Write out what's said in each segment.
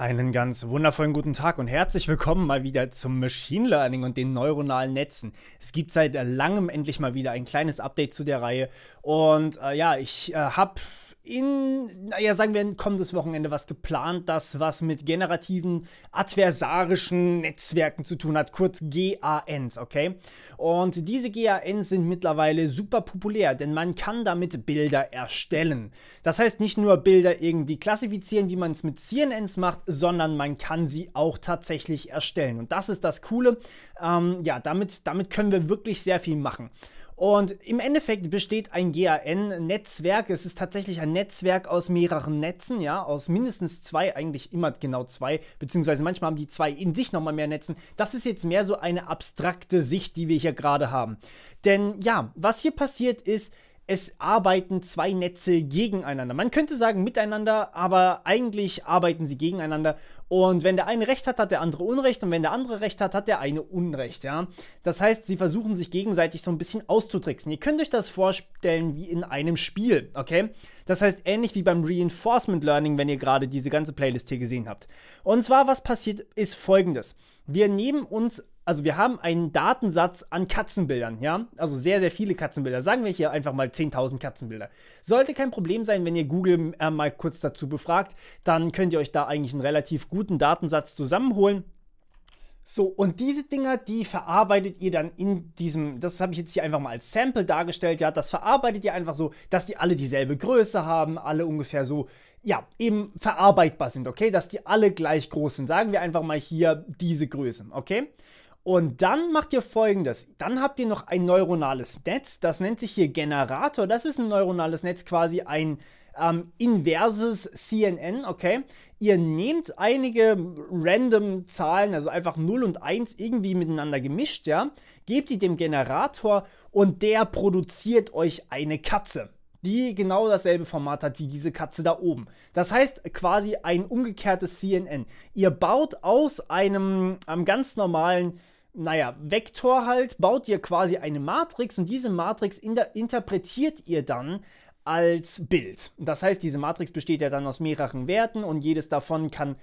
Einen ganz wundervollen guten Tag und herzlich willkommen mal wieder zum Machine Learning und den neuronalen Netzen. Es gibt seit langem endlich mal wieder ein kleines Update zu der Reihe und äh, ja, ich äh, habe in, naja, sagen wir, ein kommendes Wochenende was geplant, das was mit generativen adversarischen Netzwerken zu tun hat, kurz GANs, okay? Und diese GANs sind mittlerweile super populär, denn man kann damit Bilder erstellen. Das heißt nicht nur Bilder irgendwie klassifizieren, wie man es mit CNNs macht, sondern man kann sie auch tatsächlich erstellen. Und das ist das Coole. Ähm, ja, damit, damit können wir wirklich sehr viel machen. Und im Endeffekt besteht ein GAN-Netzwerk. Es ist tatsächlich ein Netzwerk aus mehreren Netzen, ja, aus mindestens zwei, eigentlich immer genau zwei, beziehungsweise manchmal haben die zwei in sich nochmal mehr Netzen. Das ist jetzt mehr so eine abstrakte Sicht, die wir hier gerade haben. Denn ja, was hier passiert ist, es arbeiten zwei Netze gegeneinander. Man könnte sagen miteinander, aber eigentlich arbeiten sie gegeneinander. Und wenn der eine Recht hat, hat der andere Unrecht. Und wenn der andere Recht hat, hat der eine Unrecht. Ja? Das heißt, sie versuchen sich gegenseitig so ein bisschen auszutricksen. Ihr könnt euch das vorstellen wie in einem Spiel, okay? Das heißt, ähnlich wie beim Reinforcement Learning, wenn ihr gerade diese ganze Playlist hier gesehen habt. Und zwar, was passiert, ist folgendes. Wir nehmen uns also wir haben einen Datensatz an Katzenbildern, ja? Also sehr, sehr viele Katzenbilder. Sagen wir hier einfach mal 10.000 Katzenbilder. Sollte kein Problem sein, wenn ihr Google äh, mal kurz dazu befragt, dann könnt ihr euch da eigentlich einen relativ guten Datensatz zusammenholen. So, und diese Dinger, die verarbeitet ihr dann in diesem, das habe ich jetzt hier einfach mal als Sample dargestellt, ja, das verarbeitet ihr einfach so, dass die alle dieselbe Größe haben, alle ungefähr so, ja, eben verarbeitbar sind, okay, dass die alle gleich groß sind. Sagen wir einfach mal hier diese Größe, okay? Und dann macht ihr folgendes. Dann habt ihr noch ein neuronales Netz. Das nennt sich hier Generator. Das ist ein neuronales Netz, quasi ein ähm, inverses CNN, okay? Ihr nehmt einige random Zahlen, also einfach 0 und 1 irgendwie miteinander gemischt, ja? Gebt die dem Generator und der produziert euch eine Katze die genau dasselbe Format hat wie diese Katze da oben. Das heißt quasi ein umgekehrtes CNN. Ihr baut aus einem, einem ganz normalen naja, Vektor halt, baut ihr quasi eine Matrix und diese Matrix inter interpretiert ihr dann als Bild. Das heißt, diese Matrix besteht ja dann aus mehreren Werten und jedes davon kann,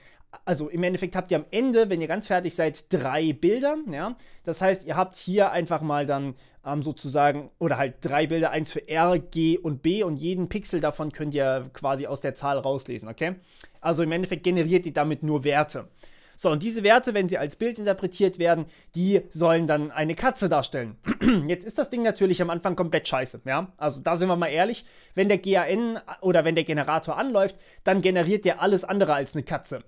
also im Endeffekt habt ihr am Ende, wenn ihr ganz fertig seid, drei Bilder. Ja? Das heißt, ihr habt hier einfach mal dann ähm, sozusagen, oder halt drei Bilder, eins für R, G und B und jeden Pixel davon könnt ihr quasi aus der Zahl rauslesen, okay? Also im Endeffekt generiert ihr damit nur Werte. So, und diese Werte, wenn sie als Bild interpretiert werden, die sollen dann eine Katze darstellen. Jetzt ist das Ding natürlich am Anfang komplett scheiße, ja? Also da sind wir mal ehrlich, wenn der GAN oder wenn der Generator anläuft, dann generiert der alles andere als eine Katze.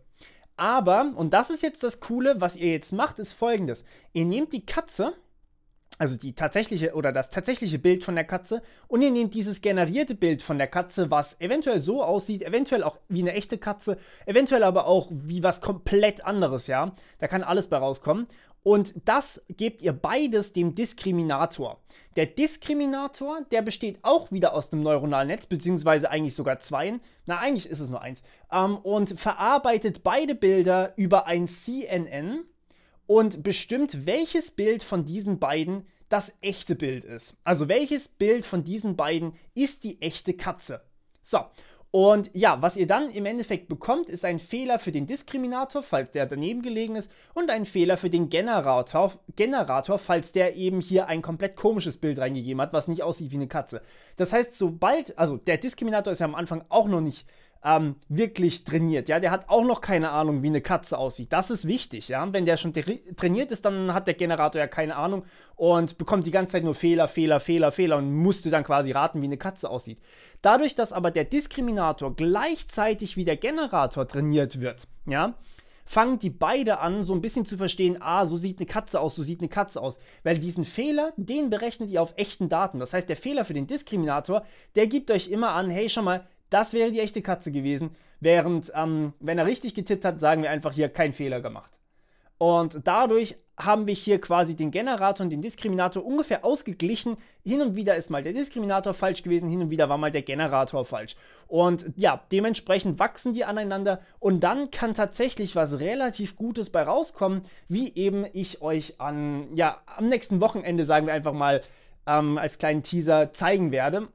Aber, und das ist jetzt das Coole, was ihr jetzt macht, ist folgendes. Ihr nehmt die Katze, also die tatsächliche oder das tatsächliche Bild von der Katze und ihr nehmt dieses generierte Bild von der Katze, was eventuell so aussieht, eventuell auch wie eine echte Katze, eventuell aber auch wie was komplett anderes, ja. Da kann alles bei rauskommen. Und das gebt ihr beides dem Diskriminator. Der Diskriminator, der besteht auch wieder aus einem neuronalen Netz, beziehungsweise eigentlich sogar zweien. Na, eigentlich ist es nur eins. Ähm, und verarbeitet beide Bilder über ein CNN, und bestimmt, welches Bild von diesen beiden das echte Bild ist. Also welches Bild von diesen beiden ist die echte Katze. So, und ja, was ihr dann im Endeffekt bekommt, ist ein Fehler für den Diskriminator, falls der daneben gelegen ist, und ein Fehler für den Generator, Generator, falls der eben hier ein komplett komisches Bild reingegeben hat, was nicht aussieht wie eine Katze. Das heißt, sobald, also der Diskriminator ist ja am Anfang auch noch nicht ähm, wirklich trainiert. Ja, der hat auch noch keine Ahnung, wie eine Katze aussieht. Das ist wichtig. Ja, wenn der schon trainiert ist, dann hat der Generator ja keine Ahnung und bekommt die ganze Zeit nur Fehler, Fehler, Fehler, Fehler und musste dann quasi raten, wie eine Katze aussieht. Dadurch, dass aber der Diskriminator gleichzeitig wie der Generator trainiert wird, ja, fangen die beide an, so ein bisschen zu verstehen, ah, so sieht eine Katze aus, so sieht eine Katze aus. Weil diesen Fehler, den berechnet ihr auf echten Daten. Das heißt, der Fehler für den Diskriminator, der gibt euch immer an, hey, schau mal, das wäre die echte Katze gewesen. Während, ähm, wenn er richtig getippt hat, sagen wir einfach hier kein Fehler gemacht. Und dadurch haben wir hier quasi den Generator und den Diskriminator ungefähr ausgeglichen. Hin und wieder ist mal der Diskriminator falsch gewesen, hin und wieder war mal der Generator falsch. Und ja, dementsprechend wachsen die aneinander und dann kann tatsächlich was relativ Gutes bei rauskommen, wie eben ich euch an, ja, am nächsten Wochenende, sagen wir einfach mal, ähm, als kleinen Teaser zeigen werde.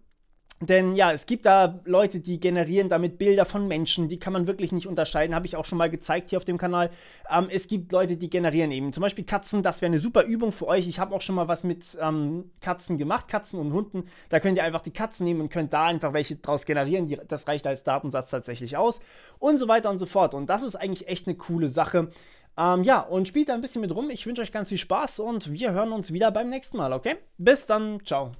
Denn ja, es gibt da Leute, die generieren damit Bilder von Menschen, die kann man wirklich nicht unterscheiden, habe ich auch schon mal gezeigt hier auf dem Kanal. Ähm, es gibt Leute, die generieren eben zum Beispiel Katzen, das wäre eine super Übung für euch. Ich habe auch schon mal was mit ähm, Katzen gemacht, Katzen und Hunden. Da könnt ihr einfach die Katzen nehmen und könnt da einfach welche draus generieren. Die, das reicht als Datensatz tatsächlich aus und so weiter und so fort. Und das ist eigentlich echt eine coole Sache. Ähm, ja, und spielt da ein bisschen mit rum. Ich wünsche euch ganz viel Spaß und wir hören uns wieder beim nächsten Mal, okay? Bis dann, ciao.